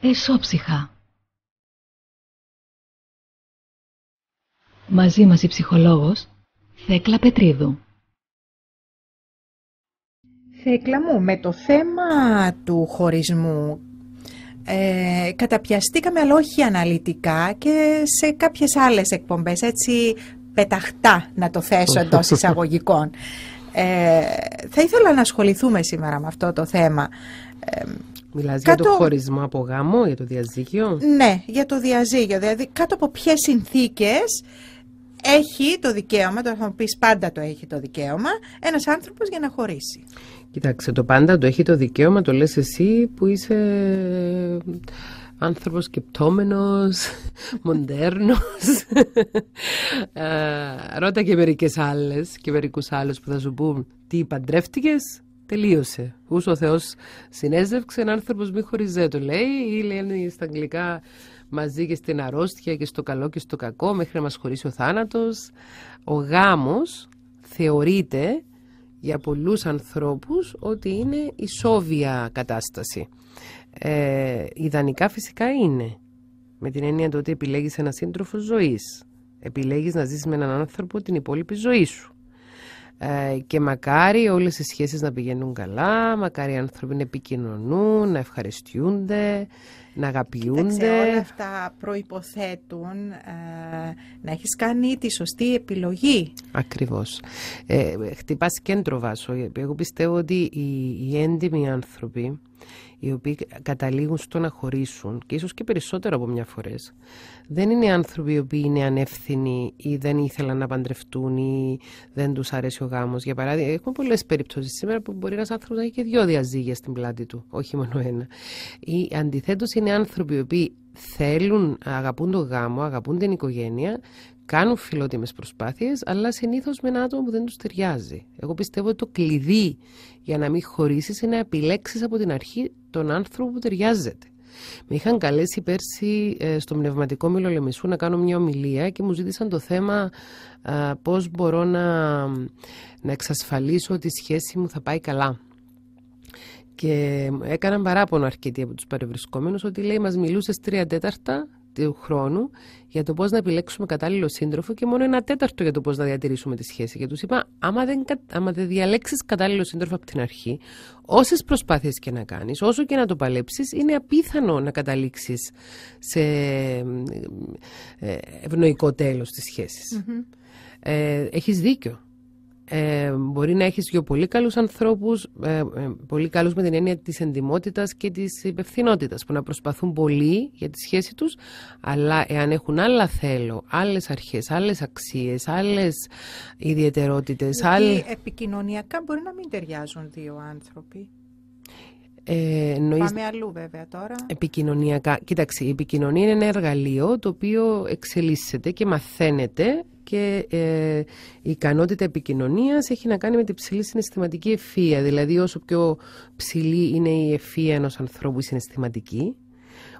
εσόψυχα Μαζί μας η ψυχολόγος Θέκλα Πετρίδου. Θέκλα μου, με το θέμα του χωρισμού ε, καταπιαστήκαμε αλλά όχι αναλυτικά και σε κάποιες άλλες εκπομπές, έτσι πεταχτά να το θέσω εντός εισαγωγικών. Ε, θα ήθελα να ασχοληθούμε σήμερα με αυτό το θέμα. Ε, Μιλάς για το χωρισμό από γάμο, για το διαζύγιο. Ναι, για το διαζύγιο. Δηλαδή κάτω από ποιες συνθήκες έχει το δικαίωμα, το θα μου πάντα το έχει το δικαίωμα, ένας άνθρωπος για να χωρίσει. Κοιτάξτε, το πάντα το έχει το δικαίωμα, το λες εσύ που είσαι άνθρωπος σκεπτόμενος, μοντέρνος. Ε, ρώτα και μερικές άλλες και μερικούς άλλους που θα σου πούν τι παντρεύτηκες τελείωσε. Ούσο ο Θεός συνέζευξε, έναν άνθρωπος μη χωριζέ το λέει ή λένε στα αγγλικά μαζί και στην αρρώστια και στο καλό και στο κακό μέχρι να μας χωρίσει ο θάνατος. Ο γάμος θεωρείται για πολλούς ανθρώπους ότι είναι ισόβια κατάσταση. Ε, ιδανικά φυσικά είναι. Με την έννοια του ότι επιλέγεις ένα σύντροφο ζωής. Επιλέγεις να ζήσεις με έναν άνθρωπο την υπόλοιπη ζωή σου. Ε, και μακάρι όλες οι σχέσεις να πηγαίνουν καλά, μακάρι οι άνθρωποι να επικοινωνούν, να ευχαριστούνται, να αγαπιούνται. Κοίταξε, όλα αυτά προϋποθέτουν ε, να έχεις κάνει τη σωστή επιλογή. Ακριβώς. Ε, χτυπάς κέντρο βάσο. Εγώ πιστεύω ότι οι, οι έντιμοι άνθρωποι οι οποίοι καταλήγουν στο να χωρίσουν και ίσως και περισσότερο από μια φορές δεν είναι άνθρωποι οι οποίοι είναι ανεύθυνοι ή δεν ήθελαν να παντρευτούν ή δεν τους αρέσει ο γάμος. Για παράδειγμα, έχουμε πολλές περιπτώσεις σήμερα που μπορεί ένας άνθρωπος να έχει και δυο διαζύγια στην πλάτη του, όχι μόνο ένα. Ή αντιθέτως είναι άνθρωποι οι οποίοι θέλουν, αγαπούν τον γάμο, αγαπούν την οικογένεια κάνουν φιλότιμες προσπάθειες, αλλά συνήθως με ένα άτομο που δεν τους ταιριάζει. Εγώ πιστεύω ότι το κλειδί για να μην χωρίσεις είναι να επιλέξεις από την αρχή τον άνθρωπο που ταιριάζεται. Με είχαν καλέσει πέρσι ε, στο Πνευματικό Μήλο Λεμισού να κάνω μια ομιλία και μου ζήτησαν το θέμα πώς μπορώ να, να εξασφαλίσω ότι η σχέση μου θα πάει καλά. Και έκαναν παράπονο αρκετοί από τους παρευρισκόμενους ότι λέει μας μιλούσες τρία τέταρτα του χρόνου για το πώς να επιλέξουμε κατάλληλο σύντροφο και μόνο ένα τέταρτο για το πώς να διατηρήσουμε τη σχέση. Και τους είπα, άμα δεν, άμα δεν διαλέξεις κατάλληλο σύντροφο από την αρχή, όσες προσπάθειες και να κάνεις, όσο και να το παλέψεις, είναι απίθανο να καταλήξεις σε ε, ευνοϊκό τέλος της σχεση mm ε, έχεις δίκιο. Ε, μπορεί να έχεις δύο πολύ καλούς ανθρώπους, ε, ε, πολύ καλούς με την έννοια της εντιμότητας και της υπευθυνότητας που να προσπαθούν πολύ για τη σχέση τους, αλλά εάν έχουν άλλα θέλω, άλλες αρχές, άλλες αξίες, άλλες ιδιαιτερότητες... άλλ... επικοινωνιακά μπορεί να μην ταιριάζουν δύο άνθρωποι. Ε, Πάμε αλλού βέβαια τώρα. Επικοινωνιακά. Κοίταξε, η επικοινωνία είναι ένα εργαλείο το οποίο εξελίσσεται και μαθαίνεται και ε, η ικανότητα επικοινωνίας έχει να κάνει με την ψηλή συναισθηματική ευφία. Δηλαδή όσο πιο ψηλή είναι η ευφία ενός ανθρώπου η συναισθηματική,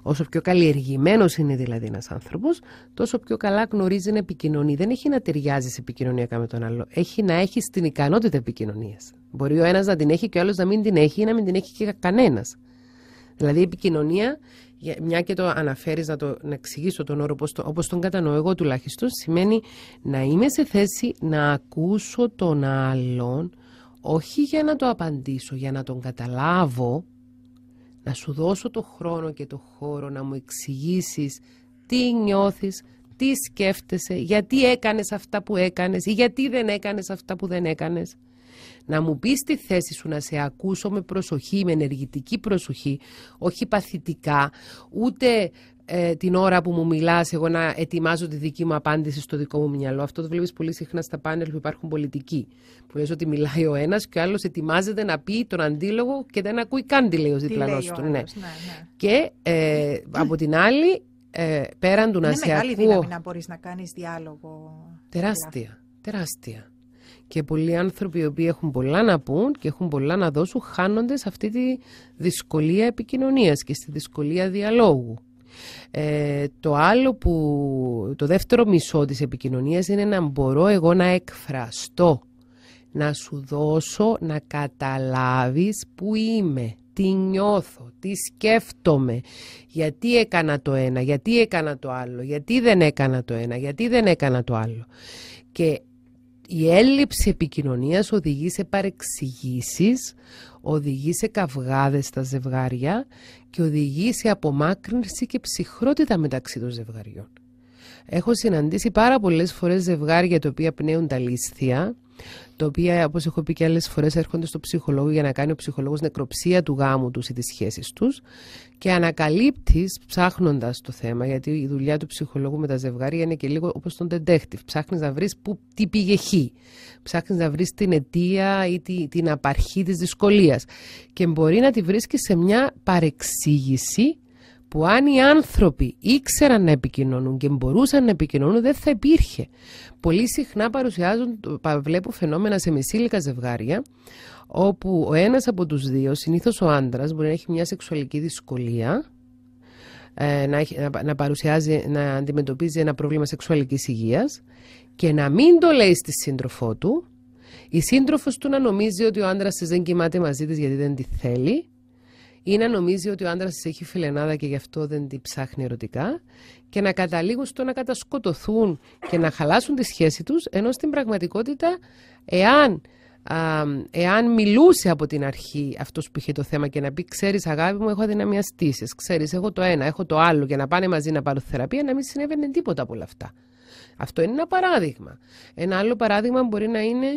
όσο πιο καλλιεργημένος είναι δηλαδή ένας άνθρωπος, τόσο πιο καλά γνωρίζει να επικοινωνεί. Δεν έχει να ταιριάζει επικοινωνιακά με τον άλλο. Έχει να έχει την ικανότητα επικοινωνίας. Μπορεί ο ένας να την έχει και ο άλλος να μην την έχει ή να μην την έχει και κανένας. Δηλαδή η επικοινωνία μια και το αναφέρεις να, το, εξηγήσω τον όρο όπως, όπως τον κατανοώ εγώ τουλάχιστον, σημαίνει να είμαι σε θέση να ακούσω τον άλλον, όχι για να το απαντήσω, για να τον καταλάβω, να σου δώσω το χρόνο και το χώρο να μου εξηγήσεις τι νιώθεις, τι σκέφτεσαι, γιατί έκανες αυτά που έκανες ή γιατί δεν έκανες αυτά που δεν έκανες να μου πεις τη θέση σου, να σε ακούσω με προσοχή, με ενεργητική προσοχή, όχι παθητικά, ούτε ε, την ώρα που μου μιλάς εγώ να ετοιμάζω τη δική μου απάντηση στο δικό μου μυαλό. Αυτό το βλέπεις πολύ συχνά στα πάνελ που υπάρχουν πολιτικοί. Που λες ότι μιλάει ο ένας και ο άλλος ετοιμάζεται να πει τον αντίλογο και δεν ακούει καν τη λέει ο διπλανός του. Ναι. Ναι, ναι. Και ε, από την άλλη, ε, πέραν του να σε ακούω... Είναι μεγάλη δύναμη να μπορείς να κάνεις διάλογο. Τεράστια, τεράστια. Και πολλοί άνθρωποι οι οποίοι έχουν πολλά να πούν και έχουν πολλά να δώσουν χάνονται σε αυτή τη δυσκολία επικοινωνίας και στη δυσκολία διαλόγου. Ε, το άλλο που, το δεύτερο μισό της επικοινωνίας είναι να μπορώ εγώ να εκφραστώ, να σου δώσω να καταλάβεις που είμαι, τι νιώθω, τι σκέφτομαι, γιατί έκανα το ένα, γιατί έκανα το άλλο, γιατί δεν έκανα το ένα, γιατί δεν έκανα το άλλο. Και η έλλειψη επικοινωνίας οδηγεί σε παρεξηγήσεις, οδηγεί σε καυγάδες στα ζευγάρια και οδηγεί σε απομάκρυνση και ψυχρότητα μεταξύ των ζευγαριών. Έχω συναντήσει πάρα πολλές φορές ζευγάρια τα οποία πνέουν τα λίσθια τα οποία, όπως έχω πει και άλλες φορές, έρχονται στο ψυχολόγο για να κάνει ο ψυχολόγος νεκροψία του γάμου τους ή τις σχέσης τους και ανακαλύπτεις, ψάχνοντας το θέμα, γιατί η δουλειά του ψυχολόγου με τα ζευγάρια είναι και λίγο όπως τον τεντέχτη, Ψάχνεις να βρεις τι πήγε χ. Ψάχνεις να βρεις την αιτία ή την απαρχή της δυσκολίας. Και μπορεί να τη βρίσκεις σε μια παρεξήγηση που αν οι άνθρωποι ήξεραν να επικοινωνούν και μπορούσαν να επικοινωνούν δεν θα υπήρχε. Πολύ συχνά παρουσιάζουν, βλέπω φαινόμενα σε μεσήλικα ζευγάρια όπου ο ένας από τους δύο, συνήθως ο άντρας, μπορεί να έχει μια σεξουαλική δυσκολία ε, να, να, παρουσιάζει, να αντιμετωπίζει ένα πρόβλημα σεξουαλικής υγείας και να μην το λέει στη σύντροφό του, η σύντροφος του να νομίζει ότι ο άντρας της δεν κοιμάται μαζί της γιατί δεν τη θέλει ή να νομίζει ότι ο άντρας της έχει φιλενάδα και γι' αυτό δεν την ψάχνει ερωτικά, και να καταλήγουν στο να κατασκοτωθούν και να χαλάσουν τη σχέση τους, ενώ στην πραγματικότητα, εάν, α, εάν μιλούσε από την αρχή αυτός που είχε το θέμα και να πει: Ξέρεις, αγάπη μου, έχω αδυναμία στήσει. Ξέρεις, έχω το ένα, έχω το άλλο, και να πάνε μαζί να πάρουν θεραπεία, να μην συνέβαινε τίποτα από όλα αυτά. Αυτό είναι ένα παράδειγμα. Ένα άλλο παράδειγμα μπορεί να είναι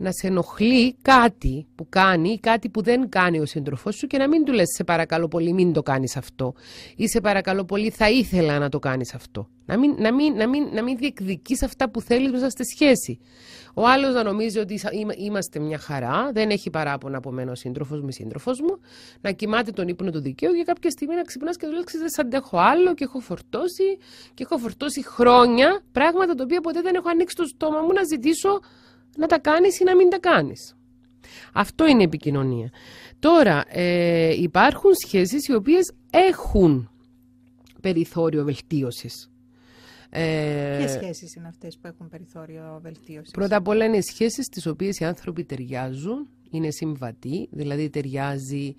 να σε ενοχλεί κάτι που κάνει ή κάτι που δεν κάνει ο σύντροφός σου και να μην του λες σε παρακαλώ πολύ μην το κάνεις αυτό ή σε παρακαλώ πολύ θα ήθελα να το κάνεις αυτό. Να μην, να μην, να μην, να μην διεκδικείς αυτά που θέλεις μέσα στη σχέση. Ο άλλος να νομίζει ότι είμαστε μια χαρά, δεν έχει παράπονα από μένα ο σύντροφος μου ή σύντροφος μου, να κοιμάται τον ύπνο του δικαίου και κάποια στιγμή να ξυπνάς και να λες δεν σαντέχω αντέχω άλλο και έχω φορτώσει και έχω φορτώσει χρόνια πράγματα τα οποία ποτέ δεν έχω ανοίξει το στόμα μου να ζητήσω να τα κάνεις ή να μην τα κάνεις. Αυτό είναι επικοινωνία. Τώρα, ε, υπάρχουν σχέσεις οι οποίες έχουν περιθώριο βελτίωσης. Ε, Ποιες σχέσεις είναι αυτές που έχουν περιθώριο βελτίωσης? Πρώτα απ' όλα είναι σχέσεις τις οποίες οι άνθρωποι ταιριάζουν, είναι συμβατοί, δηλαδή ταιριάζει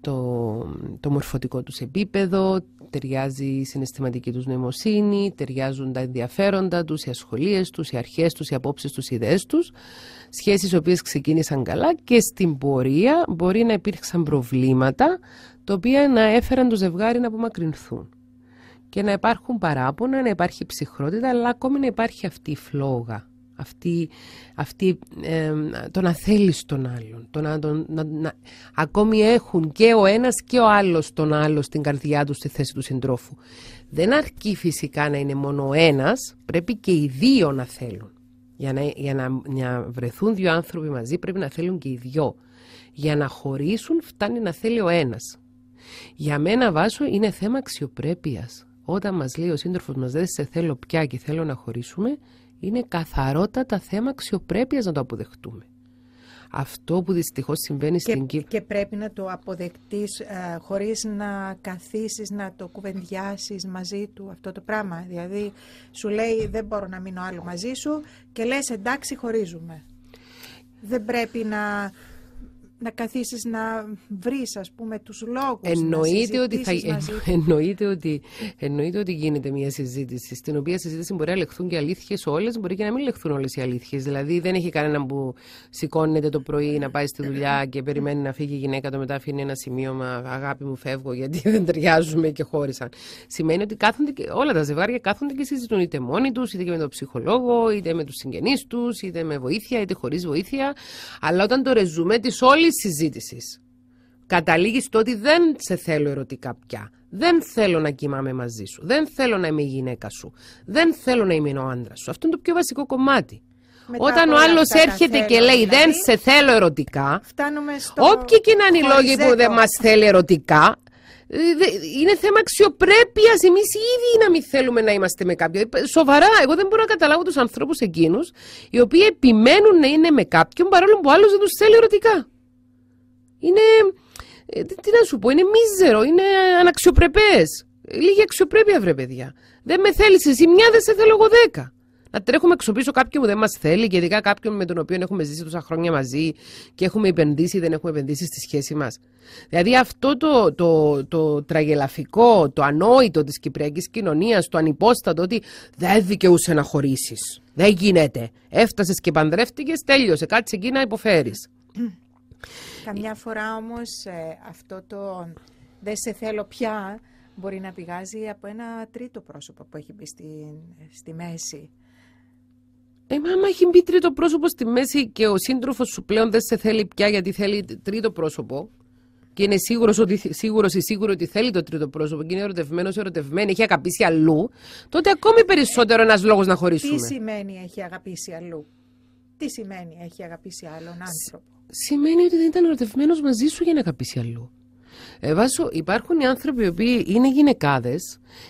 το, μορφωτικό τους επίπεδο, ταιριάζει η συναισθηματική τους νοημοσύνη, ταιριάζουν τα ενδιαφέροντα τους, οι ασχολίες τους, οι αρχές τους, οι απόψεις τους, οι ιδέες τους, σχέσεις οποίες ξεκίνησαν καλά και στην πορεία μπορεί να υπήρξαν προβλήματα τα οποία να έφεραν το ζευγάρι να απομακρυνθούν και να υπάρχουν παράπονα, να υπάρχει ψυχρότητα αλλά ακόμη να υπάρχει αυτή η φλόγα αυτή, αυτή το να θέλεις τον άλλον. Το να, να, να, ακόμη έχουν και ο ένας και ο άλλος τον άλλο στην καρδιά τους στη θέση του συντρόφου. Δεν αρκεί φυσικά να είναι μόνο ο ένας, πρέπει και οι δύο να θέλουν. Για να, για να, να βρεθούν δύο άνθρωποι μαζί πρέπει να θέλουν και οι δυο. Για να χωρίσουν φτάνει να θέλει ο ένας. Για μένα βάσο είναι θέμα αξιοπρέπειας. Όταν μας λέει ο σύντροφος μας δεν σε θέλω πια και θέλω να χωρίσουμε, είναι καθαρότατα θέμα αξιοπρέπειας να το αποδεχτούμε. Αυτό που δυστυχώς συμβαίνει στην Κύπρο... Και πρέπει να το αποδεκτείς χωρί ε, χωρίς να καθίσεις, να το κουβεντιάσεις μαζί του αυτό το πράγμα. Δηλαδή σου λέει δεν μπορώ να μείνω άλλο μαζί σου και λες εντάξει χωρίζουμε. Δεν πρέπει να να καθίσεις να βρεις ας πούμε τους λόγους εννοείται ότι, θα... Ε, εννοείται, ότι, εννοείται ότι γίνεται μια συζήτηση στην οποία συζήτηση μπορεί να λεχθούν και αλήθειες όλες μπορεί και να μην λεχθούν όλες οι αλήθειες δηλαδή δεν έχει κανέναν που σηκώνεται το πρωί να πάει στη δουλειά και περιμένει να φύγει η γυναίκα το μετά αφήνει ένα σημείωμα αγάπη μου φεύγω γιατί δεν ταιριάζουμε και χώρισαν σημαίνει ότι κάθονται και, όλα τα ζευγάρια κάθονται και συζητούν είτε μόνοι τους είτε και με τον ψυχολόγο είτε με τους συγγενείς τους είτε με βοήθεια είτε χωρίς βοήθεια αλλά όταν το ρεζούμε τις όλης της συζήτησης. Καταλήγεις στο ότι δεν σε θέλω ερωτικά πια. Δεν θέλω να κοιμάμαι μαζί σου. Δεν θέλω να είμαι η γυναίκα σου. Δεν θέλω να είμαι ο άντρας σου. Αυτό είναι το πιο βασικό κομμάτι. Όταν ο άλλο έρχεται και λέει δηλαδή, Δεν σε θέλω ερωτικά, στο... όποιοι και να είναι οι λόγοι που δεν μας θέλει ερωτικά, ε, είναι θέμα αξιοπρέπειας εμείς οι ίδιοι να μην θέλουμε να είμαστε με κάποιον. Ε, σοβαρά, εγώ δεν μπορώ να καταλάβω τους ανθρώπους εκείνους οι οποίοι επιμένουν να είναι με κάποιον παρόλο που άλλος δεν τους θέλει ερωτικά είναι. Ε, τι να σου πω, είναι μίζερο, είναι αναξιοπρεπές. Λίγη αξιοπρέπεια, βρε παιδιά. Δεν με θέλεις εσύ μια, δεν σε θέλω εγώ δέκα. Να τρέχουμε πίσω κάποιον που δεν μας θέλει και ειδικά κάποιον με τον οποίο έχουμε ζήσει τόσα χρόνια μαζί και έχουμε επενδύσει ή δεν έχουμε επενδύσει στη σχέση μας. Δηλαδή αυτό το, το, τραγελαφικό, το ανόητο της κυπριακής κοινωνίας, το ανυπόστατο ότι δεν δικαιούσε να χωρίσεις. Δεν γίνεται. Έφτασες και παντρεύτηκες, τέλειωσε. Κάτσε εκεί να υποφέρεις. Καμιά φορά όμως ε, αυτό το «δεν σε θέλω πια» μπορεί να πηγάζει από ένα τρίτο πρόσωπο που έχει μπει στη, στη μέση. Ε, άμα έχει μπει τρίτο πρόσωπο στη μέση και ο συντροφος σου πλέον δεν σε θέλει πια γιατί θέλει τρίτο πρόσωπο και είναι σίγουρος ότι, σίγουρος ή σίγουρο ότι θέλει το τρίτο πρόσωπο και είναι ερωτευμένος, ερωτευμένη, έχει αγαπήσει αλλού, τότε ακόμη περισσότερο ένας λόγος να χωρίσουμε. Τι σημαίνει έχει αγαπήσει αλλού. Τι σημαίνει έχει αγαπήσει άλλον άνθρωπο. Σημαίνει ότι δεν ήταν ερωτευμένος μαζί σου για να αγαπήσει αλλού. Ε, υπάρχουν οι άνθρωποι οι οποίοι είναι γυναικάδες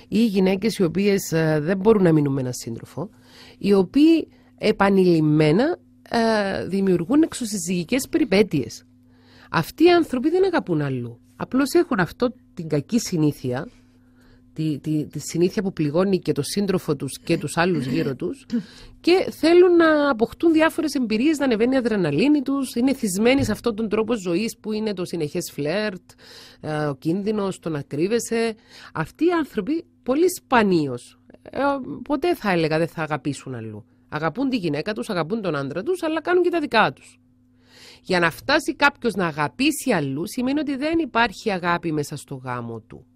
ή γυναίκες οι οποίες ε, δεν μπορούν να μείνουν με έναν σύντροφο, οι οποίοι επανειλημμένα ε, δημιουργούν εξωσυζυγικές περιπέτειες. Αυτοί οι άνθρωποι δεν αγαπούν αλλού. Απλώς έχουν αυτό την κακή συνήθεια τη, τη, τη συνήθεια που πληγώνει και το σύντροφο τους και τους άλλους γύρω τους και θέλουν να αποκτούν διάφορες εμπειρίες, να ανεβαίνει η αδρεναλίνη τους, είναι θυσμένοι σε αυτόν τον τρόπο ζωής που είναι το συνεχές φλερτ, ε, ο κίνδυνος, το να κρύβεσαι. Αυτοί οι άνθρωποι πολύ σπανίως, ε, ποτέ θα έλεγα δεν θα αγαπήσουν αλλού. Αγαπούν τη γυναίκα τους, αγαπούν τον άντρα τους, αλλά κάνουν και τα δικά τους. Για να φτάσει κάποιος να αγαπήσει αλλού σημαίνει ότι δεν υπάρχει αγάπη μέσα στο γάμο του.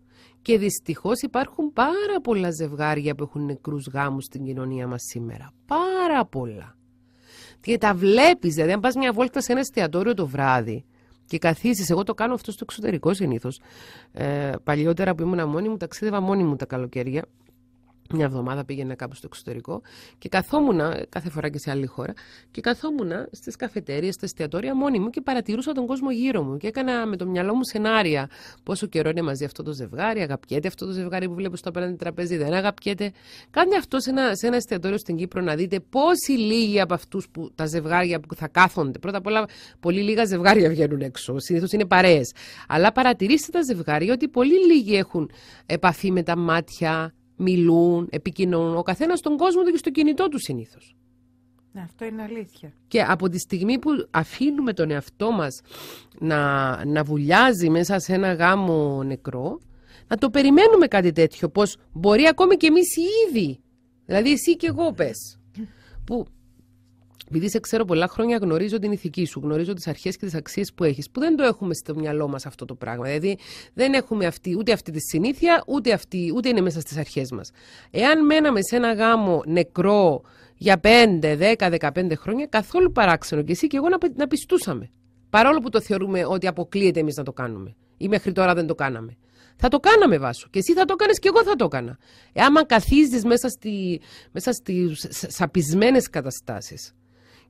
Και δυστυχώς υπάρχουν πάρα πολλά ζευγάρια που έχουν νεκρούς γάμους στην κοινωνία μας σήμερα. Πάρα πολλά. Και τα βλέπεις, δηλαδή αν πας μια βόλτα σε ένα εστιατόριο το βράδυ και καθίσεις, εγώ το κάνω αυτό στο εξωτερικό συνήθως. Ε, παλιότερα που ήμουν μόνη μου, ταξίδευα μόνη μου τα καλοκαίρια μια εβδομάδα πήγαινα κάπου στο εξωτερικό και καθόμουνα, κάθε φορά και σε άλλη χώρα, και καθόμουνα στις καφετέρειε, στα εστιατόρια μόνη μου και παρατηρούσα τον κόσμο γύρω μου. Και έκανα με το μυαλό μου σενάρια. Πόσο καιρό είναι μαζί αυτό το ζευγάρι, αγαπιέται αυτό το ζευγάρι που βλέπω στο απέναντι τραπέζι, δεν αγαπιέται. Κάντε αυτό σε ένα, σε ένα εστιατόριο στην Κύπρο να δείτε πόσοι λίγοι από αυτούς που τα ζευγάρια που θα κάθονται. Πρώτα απ' όλα, πολύ λίγα ζευγάρια βγαίνουν έξω. Συνήθως είναι παρέες. Αλλά παρατηρήστε τα ζευγάρια ότι πολύ λίγοι έχουν επαφή με τα μάτια, μιλούν, επικοινωνούν. Ο καθένας στον κόσμο του και στο κινητό του συνήθως. Ναι, αυτό είναι αλήθεια. Και από τη στιγμή που αφήνουμε τον εαυτό μας να, να βουλιάζει μέσα σε ένα γάμο νεκρό, να το περιμένουμε κάτι τέτοιο. Πως μπορεί ακόμη και εμείς οι ίδιοι. Δηλαδή, εσύ και εγώ πες. Που επειδή σε ξέρω πολλά χρόνια, γνωρίζω την ηθική σου, γνωρίζω τις αρχές και τις αξίες που έχεις, που δεν το έχουμε στο μυαλό μας αυτό το πράγμα. Δηλαδή, δεν έχουμε αυτή, ούτε αυτή τη συνήθεια, ούτε, αυτή, ούτε είναι μέσα στις αρχές μας. Εάν μέναμε σε ένα γάμο νεκρό για 5, 10, 15 χρόνια, καθόλου παράξενο και εσύ και εγώ να, πιστούσαμε. Παρόλο που το θεωρούμε ότι αποκλείεται εμείς να το κάνουμε. Ή μέχρι τώρα δεν το κάναμε. Θα το κάναμε βάσο. Και εσύ θα το έκανε και εγώ θα το έκανα. Εάν καθίζεις μέσα, μέσα στις σαπισμένες καταστάσεις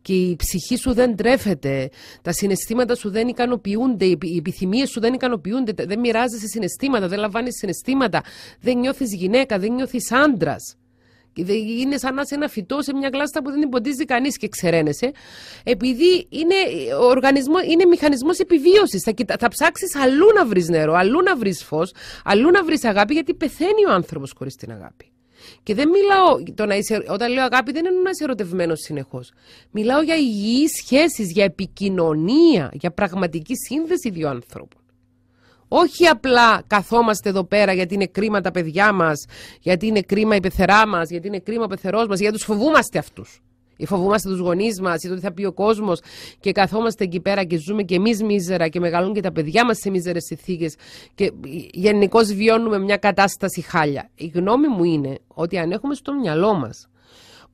και η ψυχή σου δεν τρέφεται, τα συναισθήματα σου δεν ικανοποιούνται, οι επιθυμίες σου δεν ικανοποιούνται, δεν μοιράζεσαι συναισθήματα, δεν λαμβάνεις συναισθήματα, δεν νιώθεις γυναίκα, δεν νιώθεις άντρας. Είναι σαν να είσαι ένα φυτό σε μια γλάστα που δεν την ποντίζει κανείς και ξεραίνεσαι. Επειδή είναι, οργανισμός, είναι μηχανισμός επιβίωσης. Θα, θα ψάξεις αλλού να βρεις νερό, αλλού να βρεις φως, αλλού να βρεις αγάπη, γιατί πεθαίνει ο άνθρωπος χωρίς την αγάπη. Και δεν μιλάω, το να είσαι, όταν λέω αγάπη δεν είναι να είσαι ερωτευμένος συνεχώς. Μιλάω για υγιείς σχέσεις, για επικοινωνία, για πραγματική σύνδεση δύο άνθρωπων. Όχι απλά καθόμαστε εδώ πέρα γιατί είναι κρίμα τα παιδιά μας, γιατί είναι κρίμα η πεθερά μας, γιατί είναι κρίμα ο πεθερός μας, γιατί τους φοβούμαστε αυτούς. Ή Φοβούμαστε τους γονείς μας ή το τι θα πει ο κόσμος και καθόμαστε εκεί πέρα και ζούμε και εμείς μίζερα και μεγαλούν και τα παιδιά μας σε μίζερες συνθήκες και γενικώ βιώνουμε μια κατάσταση χάλια. Η γνώμη μου είναι ότι αν έχουμε στο μυαλό μας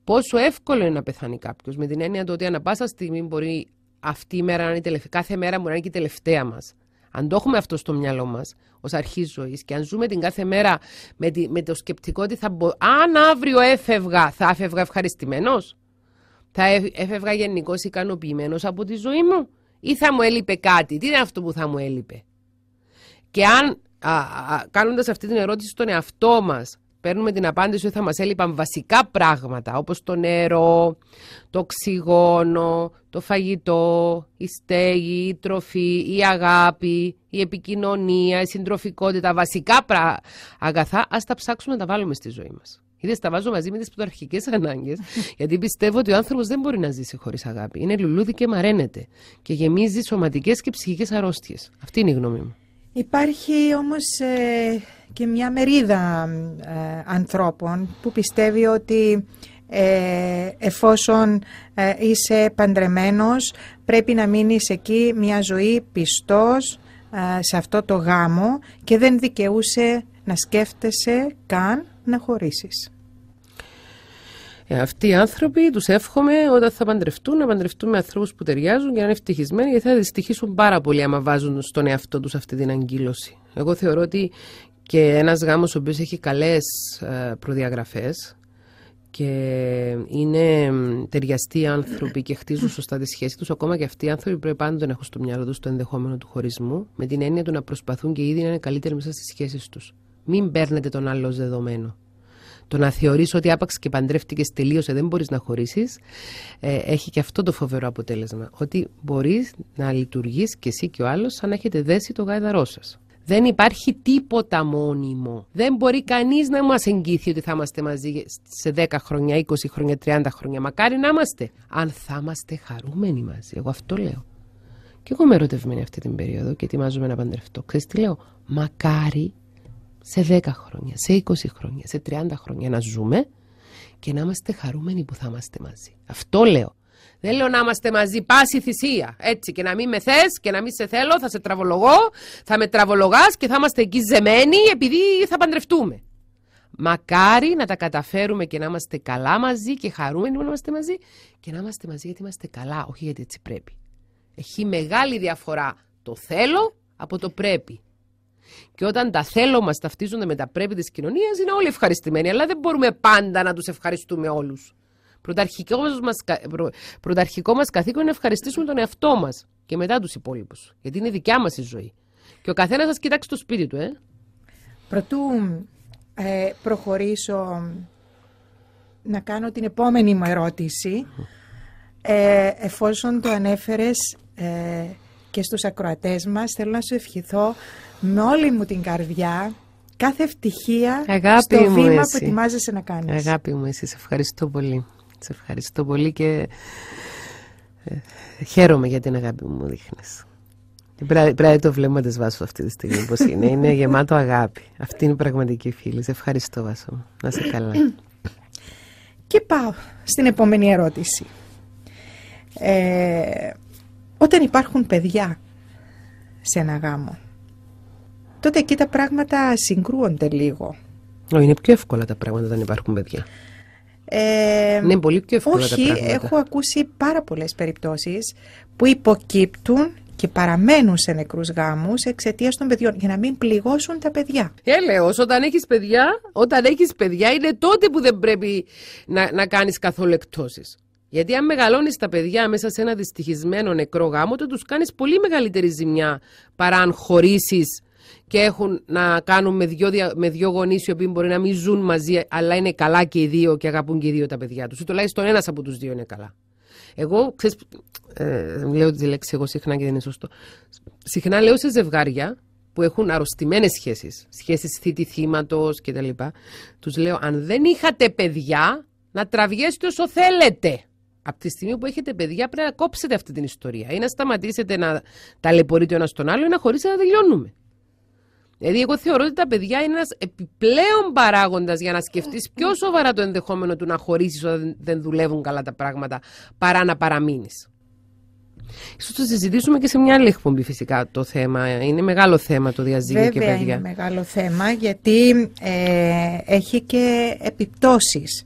πόσο εύκολο είναι να πεθάνει κάποιος, με την έννοια του ότι ανα πάσα στιγμή μπορεί αυτή η μέρα να είναι η κάθε μέρα μπορεί να είναι και η τελευταία μας. Αν το έχουμε αυτό στο μυαλό μας ως αρχής ζωής και αν ζούμε την κάθε μέρα με, με το σκεπτικό ότι θα αν αύριο έφευγα, θα έφευγα ευχαριστημένος. Θα έφευγα γενικώς ικανοποιημένος από τη ζωή μου ή θα μου έλειπε κάτι. Τι είναι αυτό που θα μου έλειπε. Και αν κάνοντας αυτή την ερώτηση στον εαυτό μας παίρνουμε την απάντηση ότι θα μας έλειπαν βασικά πράγματα όπως το νερό, το οξυγόνο, το φαγητό, η στέγη, η τροφή, η αγάπη, η επικοινωνία, η συντροφικότητα, βασικά αγαθά, ας τα ψάξουμε να τα βάλουμε στη ζωή μας Είδες, τα βάζω μαζί με τις πρωταρχικές ανάγκες, γιατί πιστεύω ότι ο άνθρωπος δεν μπορεί να ζήσει χωρίς αγάπη. Είναι λουλούδι και μαραίνεται και γεμίζει σωματικές και ψυχικές αρρώστιες. Αυτή είναι η γνώμη μου. Υπάρχει όμως ε, και μια μερίδα ε, ανθρώπων που πιστεύει ότι ε, εφόσον είσαι παντρεμένος πρέπει να μείνεις εκεί μια ζωή πιστός σε αυτό το γάμο και δεν δικαιούσε να σκέφτεσαι καν να χωρίσεις. Ε, αυτοί οι άνθρωποι τους εύχομαι όταν θα παντρευτούν να παντρευτούν με ανθρώπους που ταιριάζουν και να είναι ευτυχισμένοι γιατί θα δυστυχίσουν πάρα πολύ άμα βάζουν στον εαυτό τους αυτή την αγκύλωση. Εγώ θεωρώ ότι και ένας γάμος ο οποίος έχει καλές ε, προδιαγραφές και είναι ταιριαστοί άνθρωποι και χτίζουν σωστά τη σχέση τους, ακόμα και αυτοί οι άνθρωποι πρέπει πάντοτε να έχουν στο μυαλό τους το ενδεχόμενο του χωρισμού με την έννοια του να προσπαθούν και ήδη να είναι καλύτεροι μέσα στις σχέσεις τους. Μην παίρνετε τον άλλο δεδομένο. Το να θεωρείς ότι άπαξ και παντρεύτηκες τελείωσε, δεν μπορείς να χωρίσεις, ε, έχει και αυτό το φοβερό αποτέλεσμα. Ότι μπορείς να λειτουργείς κι εσύ κι ο άλλος σαν να έχετε δέσει το γάιδαρό σας. Δεν υπάρχει τίποτα μόνιμο. Δεν μπορεί κανείς να μας εγγύθει ότι θα είμαστε μαζί σε 10 χρόνια, 20 χρόνια, 30 χρόνια. Μακάρι να είμαστε. Αν θα είμαστε χαρούμενοι μαζί. Εγώ αυτό λέω. Και εγώ είμαι ερωτευμένη αυτή την περίοδο και ετοιμάζομαι να παντρευτώ. Ξέρεις τι λέω. Μακάρι σε 10 χρόνια, σε 20 χρόνια, σε 30 χρόνια να ζούμε και να είμαστε χαρούμενοι που θα είμαστε μαζί. Αυτό λέω. Δεν λέω να είμαστε μαζί πάση θυσία. Έτσι και να μην με θες και να μην σε θέλω, θα σε τραβολογώ, θα με τραβολογάς και θα είμαστε εκεί ζεμένοι επειδή θα παντρευτούμε. Μακάρι να τα καταφέρουμε και να είμαστε καλά μαζί και χαρούμενοι που να είμαστε μαζί και να είμαστε μαζί γιατί είμαστε καλά, όχι γιατί έτσι πρέπει. Έχει μεγάλη διαφορά το θέλω από το πρέπει. Και όταν τα θέλω μας ταυτίζονται με τα πρέπει της κοινωνίας, είναι όλοι ευχαριστημένοι. Αλλά δεν μπορούμε πάντα να τους ευχαριστούμε όλους. Πρωταρχικό μας καθήκον είναι να ευχαριστήσουμε τον εαυτό μας και μετά τους υπόλοιπους. Γιατί είναι δικιά μας η ζωή. Και ο καθένας σας κοιτάξει το σπίτι του, ε. Πρωτού ε, προχωρήσω να κάνω την επόμενη μου ερώτηση, ε, εφόσον το ανέφερες ε, και στους ακροατές μας, θέλω να σου ευχηθώ με όλη μου την καρδιά κάθε ευτυχία Αγάπη στο βήμα που ετοιμάζεσαι να κάνεις. Αγάπη μου εσύ, σε ευχαριστώ πολύ. Σε ευχαριστώ πολύ και ε, χαίρομαι για την αγάπη μου μου δείχνεις. Πράγματι το βλέμμα της βάζω αυτή τη στιγμή πώς είναι. Είναι γεμάτο αγάπη. Αυτή είναι η πραγματική φίλη. Σε ευχαριστώ Βάσο μου. Να σε καλά. Και πάω στην επόμενη ερώτηση. Ε, όταν υπάρχουν παιδιά σε ένα γάμο, τότε εκεί τα πράγματα συγκρούονται λίγο. Είναι πιο εύκολα τα πράγματα όταν υπάρχουν παιδιά. Ε, ναι, πολύ πιο εύκολα όχι, τα πράγματα. έχω ακούσει πάρα πολλές περιπτώσεις που υποκύπτουν και παραμένουν σε νεκρούς γάμους εξαιτίας των παιδιών για να μην πληγώσουν τα παιδιά. Έλέω, ε, όταν έχεις παιδιά, όταν έχεις παιδιά είναι τότε που δεν πρέπει να, να κάνεις καθόλου εκτόσεις. Γιατί αν μεγαλώνεις τα παιδιά μέσα σε ένα δυστυχισμένο νεκρό γάμο, τότε τους κάνεις πολύ μεγαλύτερη ζημιά παρά αν χωρίσεις και έχουν να κάνουν με δύο, με δύο γονείς οι οποίοι μπορεί να μην ζουν μαζί, αλλά είναι καλά και οι δύο και αγαπούν και οι δύο τα παιδιά τους. Ή τουλάχιστον ένας από τους δύο είναι καλά. Εγώ, ξέρεις, ε, λέω τη λέξη εγώ συχνά και δεν είναι σωστό. Συχνά λέω σε ζευγάρια που έχουν αρρωστημένες σχέσεις, σχέσεις θήτη θύματο κτλ. Τους λέω, αν δεν είχατε παιδιά, να τραβιέστε όσο θέλετε. Από τη στιγμή που έχετε παιδιά, πρέπει να κόψετε αυτή την ιστορία ή να σταματήσετε να ταλαιπωρείτε ο ένας τον άλλο ή να χωρίσετε να τελειώνουμε. Δηλαδή, εγώ θεωρώ ότι τα παιδιά είναι ένας επιπλέον παράγοντας για να σκεφτείς πιο ε, ε, ε. σοβαρά το ενδεχόμενο του να χωρίσεις όταν δεν δουλεύουν καλά τα πράγματα παρά να παραμείνεις. Ίσως το συζητήσουμε και σε μια άλλη εκπομπή φυσικά το θέμα. Είναι μεγάλο θέμα το διαζύγιο και παιδιά. είναι μεγάλο θέμα γιατί ε, έχει και επιπτώσεις.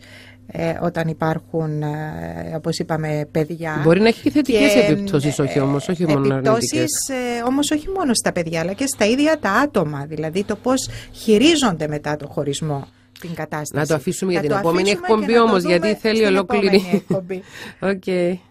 Ε, όταν υπάρχουν, ε, όπως είπαμε, παιδιά. Μπορεί να έχει και θετικές και, επιπτώσεις, όχι ε, όμως, όχι μόνο Επιπτώσεις ε, όμως όχι μόνο στα παιδιά, αλλά και στα ίδια τα άτομα, δηλαδή το πώς χειρίζονται μετά το χωρισμό. Την κατάσταση. Να το αφήσουμε για την επόμενη εκπομπή όμως, γιατί θέλει ολόκληρη. Οκ.